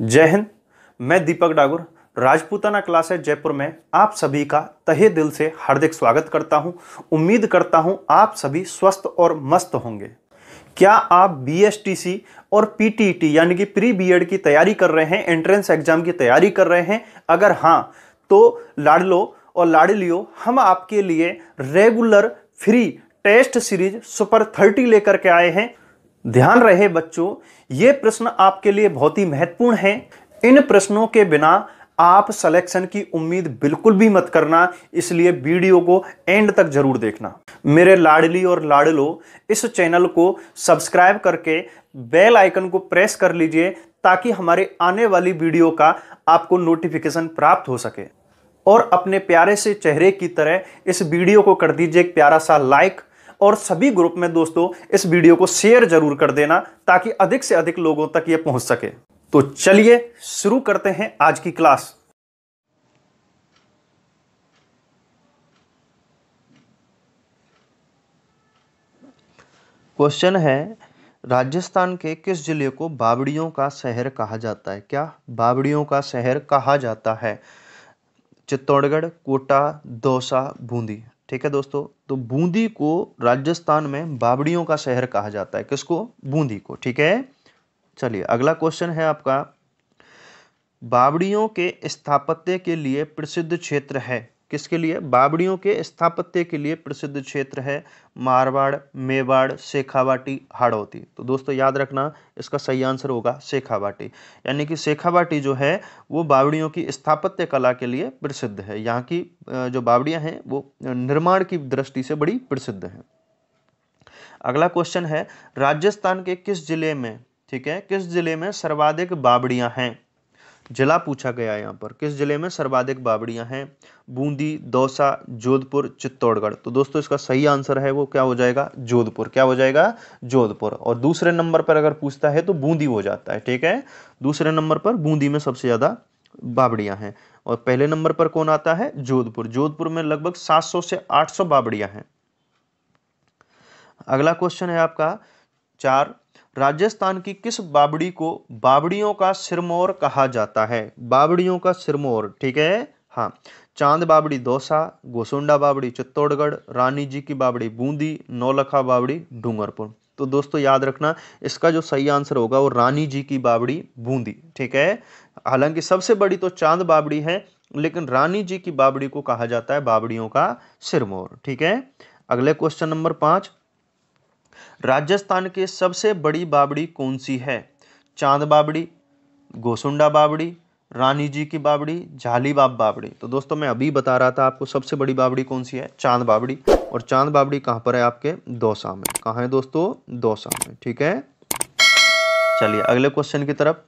जय हिंद मैं दीपक डागुर राजपूताना क्लास है जयपुर में आप सभी का तहे दिल से हार्दिक स्वागत करता हूं उम्मीद करता हूं आप सभी स्वस्थ और मस्त होंगे क्या आप बीएसटीसी और पीटीटी e यानी कि प्री बीएड की तैयारी कर रहे हैं एंट्रेंस एग्जाम की तैयारी कर रहे हैं अगर हाँ तो लाडलो और लाडलियो हम आपके लिए regular free test series super thirty लेकर के आए हैं ध्यान रहे बच्चों ये प्रश्न आपके लिए बहुत ही महत्वपूर्ण है इन प्रश्नों के बिना आप सिलेक्शन की उम्मीद बिल्कुल भी मत करना इसलिए वीडियो को एंड तक जरूर देखना मेरे लाडली और लाडलो इस चैनल को सब्सक्राइब करके बेल आइकन को प्रेस कर लीजिए ताकि हमारे आने वाली वीडियो का आपको नोटिफिकेशन प्राप्त हो सके और अपने प्यारे से चेहरे की तरह इस वीडियो को कर दीजिए एक प्यारा सा लाइक और सभी ग्रुप में दोस्तों इस वीडियो को शेयर जरूर कर देना ताकि अधिक से अधिक लोगों तक यह पहुंच सके तो चलिए शुरू करते हैं आज की क्लास क्वेश्चन है राजस्थान के किस जिले को बावड़ियों का शहर कहा जाता है क्या बावड़ियों का शहर कहा जाता है चित्तौड़गढ़ कोटा दौसा बूंदी ठीक है दोस्तों तो बूंदी को राजस्थान में बाबड़ियों का शहर कहा जाता है किसको बूंदी को ठीक है चलिए अगला क्वेश्चन है आपका बाबड़ियों के स्थापत्य के लिए प्रसिद्ध क्षेत्र है किसके लिए बाबड़ियों के स्थापत्य के लिए प्रसिद्ध क्षेत्र है मारवाड़ मेवाड़ शेखावाटी हाड़ौती तो दोस्तों याद रखना इसका सही आंसर होगा शेखावाटी यानी कि शेखावाटी जो है वो बावड़ियों की स्थापत्य कला के लिए प्रसिद्ध है यहाँ की जो बावड़ियाँ हैं वो निर्माण की दृष्टि से बड़ी प्रसिद्ध हैं अगला क्वेश्चन है राजस्थान के किस जिले में ठीक है किस जिले में सर्वाधिक बावड़ियाँ हैं जिला पूछा गया है यहाँ पर किस जिले में सर्वाधिक बाबड़ियाँ हैं बूंदी दौसा जोधपुर चित्तौड़गढ़ तो दोस्तों इसका सही आंसर है वो क्या हो जाएगा जोधपुर क्या हो जाएगा जोधपुर और दूसरे नंबर पर अगर पूछता है तो बूंदी हो जाता है ठीक है दूसरे नंबर पर बूंदी में सबसे ज़्यादा बाबड़ियाँ हैं और पहले नंबर पर कौन आता है जोधपुर जोधपुर में लगभग सात से आठ सौ हैं अगला क्वेश्चन है आपका चार राजस्थान की किस बाबड़ी को बाबड़ियों का सिरमौर कहा जाता है बाबड़ियों का सिरमौर ठीक है हाँ चांद बाबड़ी दौसा गोसुंडा बाबड़ी चित्तौड़गढ़ रानी जी की बाबड़ी बूंदी नौलखा बाबड़ी डूंगरपुर तो दोस्तों याद रखना इसका जो सही आंसर होगा वो रानी जी की बाबड़ी बूंदी ठीक है हालांकि सबसे बड़ी तो चांद बाबड़ी है लेकिन रानी जी की बाबड़ी को कहा जाता है बाबड़ियों का सिरमौर ठीक है अगले क्वेश्चन नंबर पाँच राजस्थान के सबसे बड़ी बाबड़ी कौन सी है चांद बाबड़ी गोसुंडा बाबड़ी रानी जी की बाबड़ी झालीबाब बाबड़ी तो दोस्तों मैं अभी बता रहा था आपको सबसे बड़ी बाबड़ी कौन सी है चांद बाबड़ी और चांद बाबड़ी कहाँ पर है आपके दौसा में कहाँ है दोस्तों दौसा में ठीक है चलिए अगले क्वेश्चन की तरफ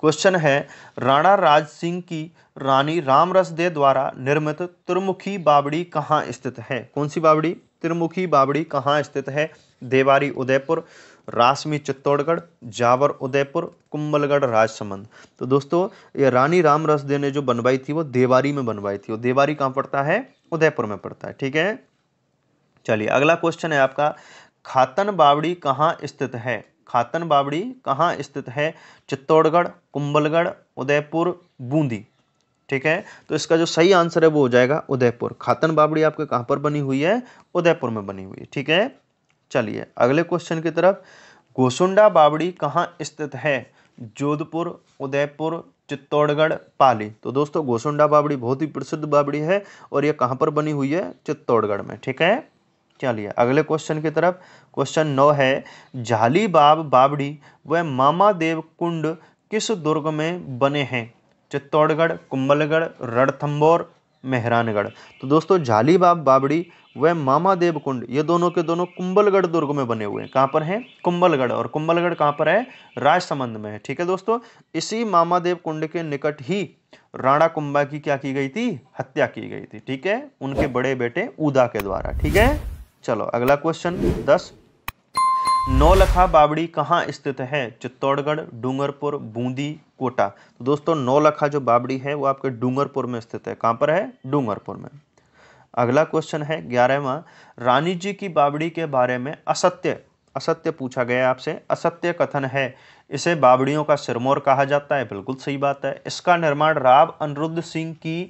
क्वेश्चन है राणा राज सिंह की रानी राम दे द्वारा निर्मित त्रिमुखी बाबड़ी कहाँ स्थित है कौन सी बाबड़ी त्रिमुखी बावड़ी कहाँ स्थित है देवारी उदयपुर रासमी चित्तौड़गढ़ जावर उदयपुर कुंबलगढ़ राजसमंद तो दोस्तों ये रानी राम रसदे ने जो बनवाई थी वो देवारी में बनवाई थी वो देवारी कहाँ पड़ता है उदयपुर में पड़ता है ठीक है चलिए अगला क्वेश्चन है आपका खातन बावड़ी कहाँ स्थित है खातन बावड़ी कहाँ स्थित है चित्तौड़गढ़ कुंबलगढ़ उदयपुर बूंदी ठीक है तो इसका जो सही आंसर है वो हो जाएगा उदयपुर खातन बाबड़ी आपके कहाँ पर बनी हुई है उदयपुर में बनी हुई है ठीक है चलिए अगले क्वेश्चन की तरफ गोसुंडा बाबड़ी कहाँ स्थित है जोधपुर उदयपुर चित्तौड़गढ़ पाली तो दोस्तों गोसुंडा बाबड़ी बहुत ही प्रसिद्ध बाबड़ी है और ये कहाँ पर बनी हुई है चित्तौड़गढ़ में ठीक है चलिए अगले क्वेश्चन की तरफ क्वेश्चन नौ है झालीबाब बाब बावड़ी व मामा देव कुंड किस दुर्ग में बने हैं चित्तौड़गढ़ कुंबलगढ़ रणथम्बोर मेहरानगढ़ तो दोस्तों झालीबाब बाबड़ी वह मामा देव कुंड ये दोनों के दोनों कुंबलगढ़ दुर्ग में बने हुए हैं कहाँ पर हैं कुंबलगढ़ और कुंबलगढ़ कहाँ पर है राजसमंद में है ठीक है दोस्तों इसी मामा देव कुंड के निकट ही राणा कुंबा की क्या की गई थी हत्या की गई थी ठीक है उनके बड़े बेटे उदा के द्वारा ठीक है चलो अगला क्वेश्चन दस नौलखा बावड़ी कहाँ स्थित है चित्तौड़गढ़ डूंगरपुर बूंदी कोटा तो दोस्तों नौलखा जो बावड़ी है वो आपके डूंगरपुर में स्थित है कहाँ पर है डूंगरपुर में अगला क्वेश्चन है ग्यारहवा रानी जी की बावड़ी के बारे में असत्य असत्य पूछा गया आपसे असत्य कथन है इसे बावड़ियों का सिरमौर कहा जाता है बिल्कुल सही बात है इसका निर्माण राव अनिरुद्ध सिंह की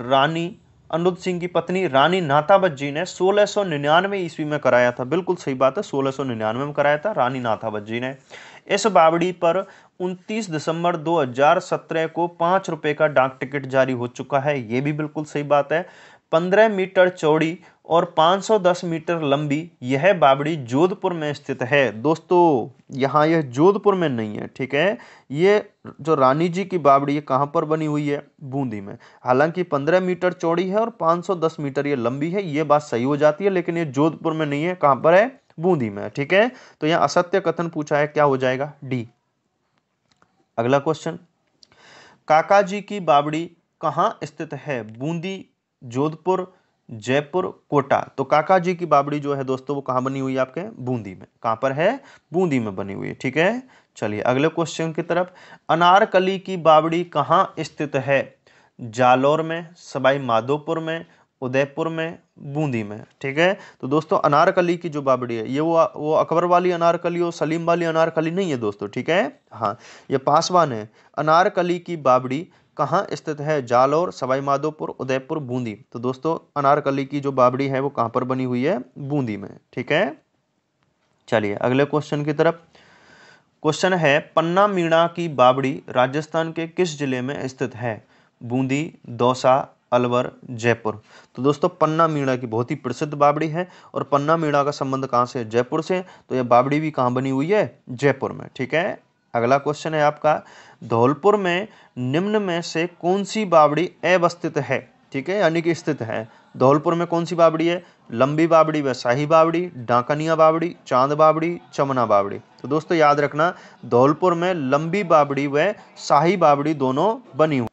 रानी अनुरुद्ध सिंह की पत्नी रानी नाथावत जी ने 1699 ईस्वी में कराया था बिल्कुल सही बात है 1699 में कराया था रानी नाथावत जी ने इस बावड़ी पर 29 दिसंबर 2017 को पाँच रुपये का डाक टिकट जारी हो चुका है ये भी बिल्कुल सही बात है 15 मीटर चौड़ी और 510 मीटर लंबी यह बावड़ी जोधपुर में स्थित है दोस्तों यहाँ यह जोधपुर में नहीं है ठीक है ये जो रानी जी की बावड़ी है कहाँ पर बनी हुई है बूंदी में हालांकि 15 मीटर चौड़ी है और 510 मीटर ये लंबी है ये बात सही हो जाती है लेकिन ये जोधपुर में नहीं है कहाँ पर है बूंदी में ठीक है तो यहाँ असत्य कथन पूछा है क्या हो जाएगा डी अगला क्वेश्चन काका जी की बावड़ी कहाँ स्थित है बूंदी जोधपुर जयपुर कोटा तो काका जी की बाबड़ी जो है दोस्तों वो कहाँ बनी हुई है आपके बूंदी में कहाँ पर है बूंदी में बनी हुई है ठीक है चलिए अगले क्वेश्चन की तरफ अनारकली की बाबड़ी कहाँ स्थित है जालौर में सवाई माधोपुर में उदयपुर में बूंदी में ठीक है तो दोस्तों अनारकली की जो बाबड़ी है ये वो वो अकबर वाली अनारकली और सलीम वाली अनारकली नहीं है दोस्तों ठीक है हाँ ये पासवान है अनारकली की बाबड़ी कहाँ स्थित है जालौर सवाईमाधोपुर उदयपुर बूंदी तो दोस्तों अनारकली की जो बाबड़ी है वो कहाँ पर बनी हुई है बूंदी में ठीक है चलिए अगले क्वेश्चन की तरफ क्वेश्चन है पन्ना मीणा की बाबड़ी राजस्थान के किस जिले में स्थित है बूंदी दौसा अलवर जयपुर तो दोस्तों पन्ना मीणा की बहुत ही प्रसिद्ध बाबड़ी है और पन्ना मीणा का संबंध कहाँ से जयपुर से तो यह बाबड़ी भी कहाँ बनी हुई है जयपुर में ठीक है अगला क्वेश्चन है आपका धौलपुर में निम्न में से कौन सी बावड़ी अवस्थित है ठीक है यानी कि स्थित है धौलपुर में कौन सी बावड़ी है लंबी बावड़ी व शाही बावड़ी डांकनिया बावड़ी चांद बावड़ी चमना बावड़ी तो दोस्तों याद रखना धौलपुर में लंबी बावड़ी व शाही बावड़ी दोनों बनी हुई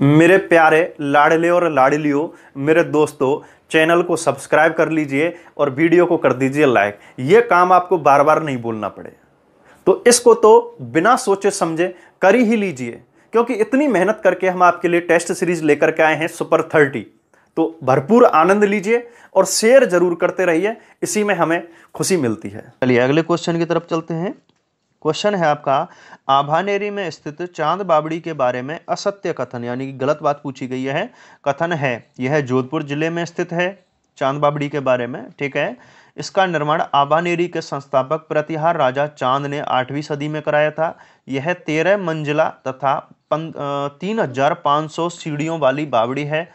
मेरे प्यारे लाडले और लाडलियो मेरे दोस्तों चैनल को सब्सक्राइब कर लीजिए और वीडियो को कर दीजिए लाइक ये काम आपको बार बार नहीं बोलना पड़ेगा तो इसको तो बिना सोचे समझे कर ही लीजिए क्योंकि इतनी मेहनत करके हम आपके लिए टेस्ट सीरीज लेकर के आए हैं सुपर थर्टी तो भरपूर आनंद लीजिए और शेयर जरूर करते रहिए इसी में हमें खुशी मिलती है चलिए अगले क्वेश्चन की तरफ चलते हैं क्वेश्चन है आपका आभानेरी में स्थित चांद बाबड़ी के बारे में असत्य कथन यानी कि गलत बात पूछी गई है कथन है यह जोधपुर जिले में स्थित है चांद बाबड़ी के बारे में ठीक है इसका निर्माण आबानेरी के संस्थापक प्रतिहार राजा चांद ने आठवीं सदी में कराया था यह तेरह मंजिला तथा तीन हजार पाँच सौ सीढ़ियों वाली बावड़ी है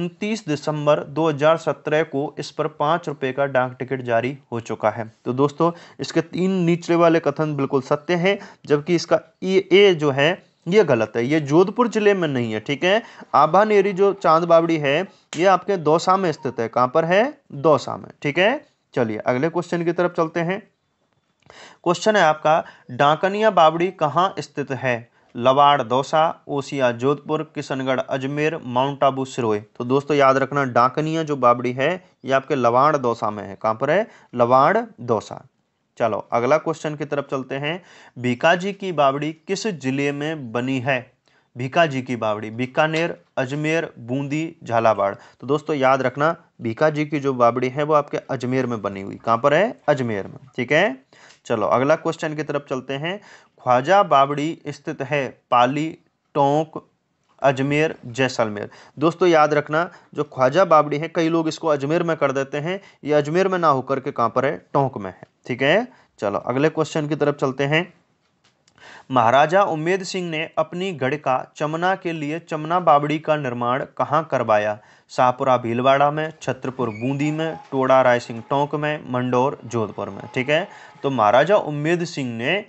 उनतीस दिसंबर 2017 को इस पर पाँच रुपये का डाक टिकट जारी हो चुका है तो दोस्तों इसके तीन निचले वाले कथन बिल्कुल सत्य हैं जबकि इसका ए ए जो है ये गलत है ये जोधपुर जिले में नहीं है ठीक है आभा नेरी जो चांद बावड़ी है ये आपके दौसा में स्थित है कहाँ पर है दौसा में ठीक है चलिए अगले क्वेश्चन की तरफ चलते हैं क्वेश्चन है आपका डांकनिया बावड़ी कहाँ स्थित है लवाड़ दौसा ओसिया जोधपुर किशनगढ़ अजमेर माउंट आबू सिरोई तो दोस्तों याद रखना डांकनिया जो बाबड़ी है ये आपके लवाड़ दौसा में है कहाँ पर है लवाड़ दौसा चलो अगला क्वेश्चन की तरफ चलते हैं बीकाजी की बाबड़ी किस जिले में बनी है भीकाजी की बावड़ी बीकानेर अजमेर बूंदी झालावाड़ तो दोस्तों याद रखना भीकाजी की जो बावड़ी है वो आपके अजमेर में बनी हुई कहाँ पर है अजमेर में ठीक है चलो अगला क्वेश्चन की तरफ चलते हैं ख्वाजा बावड़ी स्थित है पाली टोंक अजमेर जैसलमेर दोस्तों याद रखना जो ख्वाजा बाबड़ी है कई लोग इसको अजमेर में कर देते हैं ये अजमेर में ना होकर के कहाँ पर है टोंक में है ठीक है चलो अगले क्वेश्चन की तरफ चलते हैं महाराजा उम्मेद सिंह ने अपनी गढ़ का चमना के लिए चमना बाबड़ी का निर्माण कहाँ करवाया शाहपुरा भीलवाड़ा में छत्रपुर बूंदी में टोड़ा राय सिंह टोंक में मंडोर जोधपुर में ठीक है तो महाराजा उम्मेद सिंह ने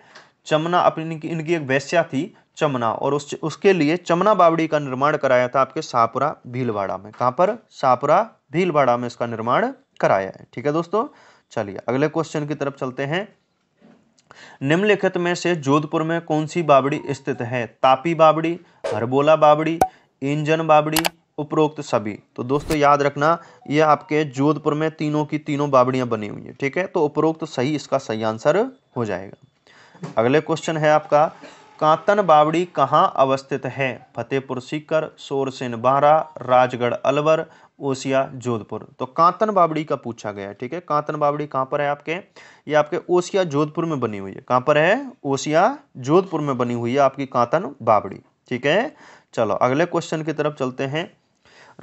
चमना अपनी इनकी एक वैस्या थी चमना और उस उसके लिए चमना बावड़ी का निर्माण कराया था आपके शाहपुरा भीलवाड़ा में कहाँ पर शाहपुरा भीलवाड़ा में इसका निर्माण कराया है ठीक है दोस्तों चलिए अगले क्वेश्चन की तरफ चलते हैं निम्नलिखित में से जोधपुर में कौन सी बाबड़ी स्थित है तापी बाबड़ी हरबोला बाबड़ी इंजन बाबड़ी उपरोक्त सभी तो दोस्तों याद रखना ये आपके जोधपुर में तीनों की तीनों बाबड़ियां बनी हुई हैं ठीक है तो उपरोक्त सही इसका सही आंसर हो जाएगा अगले क्वेश्चन है आपका कांतन बावड़ी कहाँ अवस्थित है फतेहपुर सीकर सोरसेन बारा राजगढ़ अलवर ओसिया जोधपुर तो कांतन बावड़ी का पूछा गया है ठीक है कांतन बावड़ी कहाँ पर है आपके ये आपके ओसिया जोधपुर में बनी हुई है कहाँ पर है ओसिया जोधपुर में बनी हुई है आपकी कांतन बावड़ी ठीक है चलो अगले क्वेश्चन की तरफ चलते हैं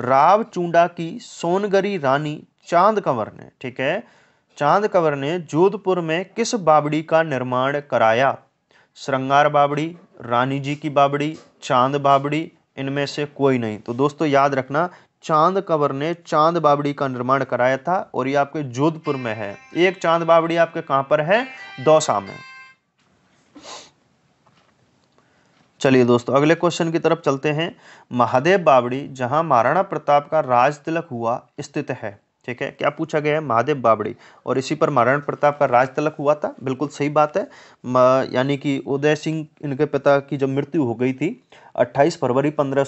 राव चूंडा की सोनगरी रानी चांद कंवर ने ठीक है चांद कंवर ने जोधपुर में किस बावड़ी का निर्माण कराया श्रृंगार बाबड़ी रानी जी की बाबड़ी चांद बाबड़ी इनमें से कोई नहीं तो दोस्तों याद रखना चांद कंवर ने चांद बाबड़ी का निर्माण कराया था और ये आपके जोधपुर में है एक चांद बाबड़ी आपके कहां पर है दौसा में चलिए दोस्तों अगले क्वेश्चन की तरफ चलते हैं महादेव बाबड़ी जहां महाराणा प्रताप का राज तिलक हुआ स्थित है ठीक है क्या पूछा गया है महादेव बाबड़ी और इसी पर महाराणा प्रताप का राज तलक हुआ था बिल्कुल सही बात है यानी कि उदय सिंह इनके पिता की जब मृत्यु हो गई थी 28 फरवरी पंद्रह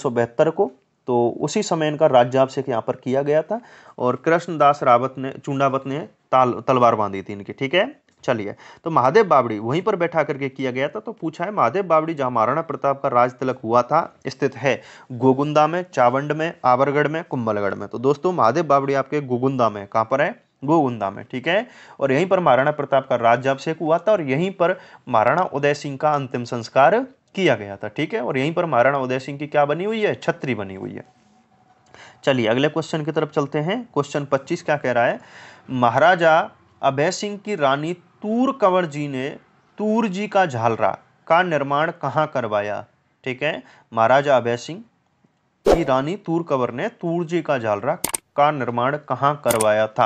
को तो उसी समय इनका राज्याभिषेक यहाँ पर किया गया था और कृष्णदास रावत ने चूंडावत ने ताल तलवार बांधी थी इनकी ठीक है चलिए तो महादेव बावड़ी वहीं पर बैठा करके किया गया था तो पूछा है महादेव बावड़ी जहाँ महाराणा प्रताप का राज तिलक हुआ था स्थित है गोगुंदा में चावंड में आवरगढ़ में कुंभलगढ़ में तो दोस्तों महादेव बावड़ी आपके गोगुंदा में कहाँ पर है गोगुंदा में ठीक है और यहीं पर महाराणा प्रताप का अभिषेक हुआ था और यहीं पर महाराणा उदय सिंह का अंतिम संस्कार किया गया था ठीक है और यहीं पर महाराणा उदय सिंह की क्या बनी हुई है छत्री बनी हुई है चलिए अगले क्वेश्चन की तरफ चलते हैं क्वेश्चन 25 क्या कह रहा है महाराजा अभय सिंह की रानी तूर कंवर जी ने तूर जी का झालरा का निर्माण कहाँ करवाया ठीक है महाराजा अभय सिंह की रानी तूर कंवर ने तूर जी का झालरा का निर्माण कहाँ करवाया था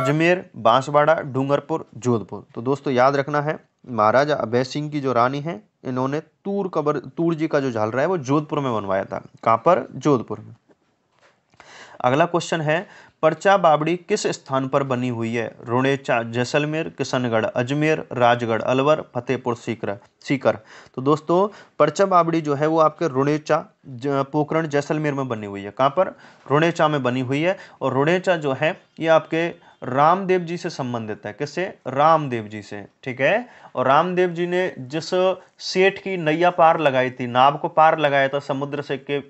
अजमेर बांसवाड़ा डूंगरपुर जोधपुर तो दोस्तों याद रखना है महाराजा अभय सिंह की जो रानी है इन्होंने तूर कबर तूर जी का जो झालरा है वो जोधपुर में बनवाया था कहाँ पर जोधपुर में अगला क्वेश्चन है परचा बाबड़ी किस स्थान पर बनी हुई है रुणेचा जैसलमेर किशनगढ़ अजमेर राजगढ़ अलवर फतेहपुर सीकर सीकर तो दोस्तों परचा बाबड़ी जो है वो आपके रुणेचा पोखरण जैसलमेर में बनी हुई है कहाँ पर रुणेचा में बनी हुई है और रुणेचा जो है ये आपके रामदेव जी से संबंधित है किससे रामदेव जी से ठीक है और रामदेव जी ने जिस सेठ की नैया पार लगाई थी नाव को पार लगाया था समुद्र से के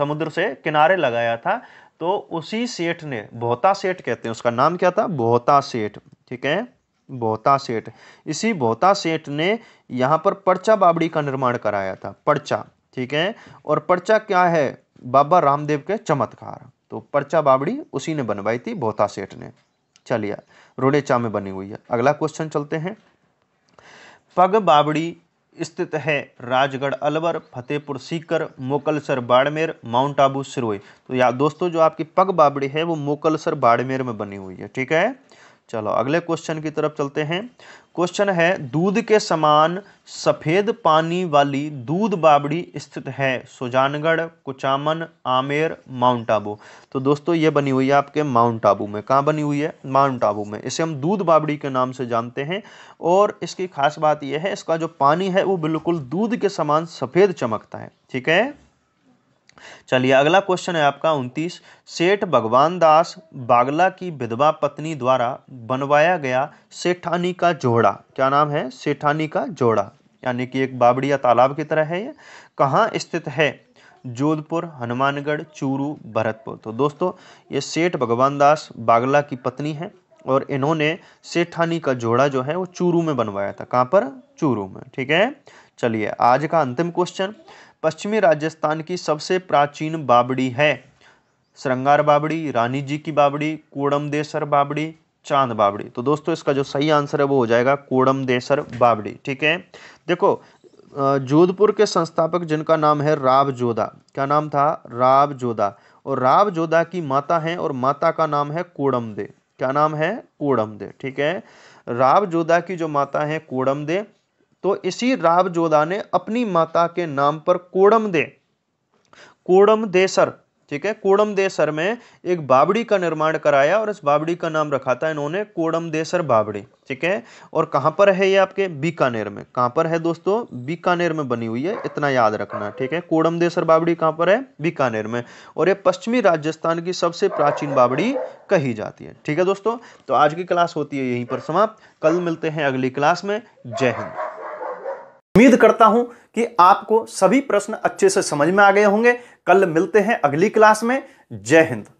समुद्र से किनारे लगाया था तो उसी सेठ ने बोहता सेठ कहते हैं उसका नाम क्या था बोहता सेठ ठीक है बोहता सेठ इसी बोहता सेठ ने यहाँ पर पर्चा बाबड़ी का निर्माण कराया था पर्चा ठीक है और पर्चा क्या है बाबा रामदेव के चमत्कार तो पर्चा बाबड़ी उसी ने बनवाई थी बोहता सेठ ने चलिए रोडेचा में बनी हुई है अगला क्वेश्चन चलते हैं पग बाबड़ी स्थित है राजगढ़ अलवर फतेहपुर सीकर मोकलसर बाड़मेर माउंट आबू सिरोई तो या दोस्तों जो आपकी पग बाबड़ी है वो मोकलसर बाड़मेर में बनी हुई है ठीक है चलो अगले क्वेश्चन की तरफ चलते हैं क्वेश्चन है दूध के समान सफ़ेद पानी वाली दूध बाबड़ी स्थित है सुजानगढ़ कुचामन आमेर माउंट आबू तो दोस्तों ये बनी हुई है आपके माउंट आबू में कहाँ बनी हुई है माउंट आबू में इसे हम दूध बाबड़ी के नाम से जानते हैं और इसकी खास बात यह है इसका जो पानी है वो बिल्कुल दूध के समान सफ़ेद चमकता है ठीक है चलिए अगला क्वेश्चन है आपका उनतीस सेठ भगवान दास बागला की विधवा पत्नी द्वारा बनवाया गया सेठानी का जोड़ा क्या नाम है सेठानी का जोड़ा यानी कि एक बाबड़िया तालाब की तरह है ये कहाँ स्थित है जोधपुर हनुमानगढ़ चूरू भरतपुर तो दोस्तों ये सेठ भगवान दास बागला की पत्नी है और इन्होंने सेठानी का जोड़ा जो है वो चूरू में बनवाया था कहाँ पर चूरू में ठीक है चलिए आज का अंतिम क्वेश्चन पश्चिमी राजस्थान की सबसे प्राचीन बाबड़ी है श्रृंगार बाबड़ी रानी जी की बाबड़ी कोड़मदेसर बाबड़ी चांद बाबड़ी तो दोस्तों इसका जो सही आंसर है वो हो जाएगा कोड़मदेसर बाबड़ी ठीक है देखो जोधपुर के संस्थापक जिनका नाम है राव जोधा क्या नाम था राव जोधा और राव जोधा की माता हैं और माता का नाम है कोड़मदे क्या नाम है कोड़मदे ठीक है राव जोधा की जो माता है कोड़मदे तो इसी राव जोधा ने अपनी माता के नाम पर कोड़म दे कोड़म देसर ठीक है कोड़म देसर में एक बाबड़ी का निर्माण कराया और इस बाबड़ी का नाम रखा था इन्होंने कोड़म देसर बाबड़ी ठीक है और कहाँ पर है ये आपके बीकानेर में कहां पर है दोस्तों बीकानेर में बनी हुई है इतना याद रखना ठीक है कोड़म देसर बाबड़ी कहाँ पर है बीकानेर में और ये पश्चिमी राजस्थान की सबसे प्राचीन बाबड़ी कही जाती है ठीक है दोस्तों तो आज की क्लास होती है यहीं पर समाप्त कल मिलते हैं अगली क्लास में जय हिंद उम्मीद करता हूं कि आपको सभी प्रश्न अच्छे से समझ में आ गए होंगे कल मिलते हैं अगली क्लास में जय हिंद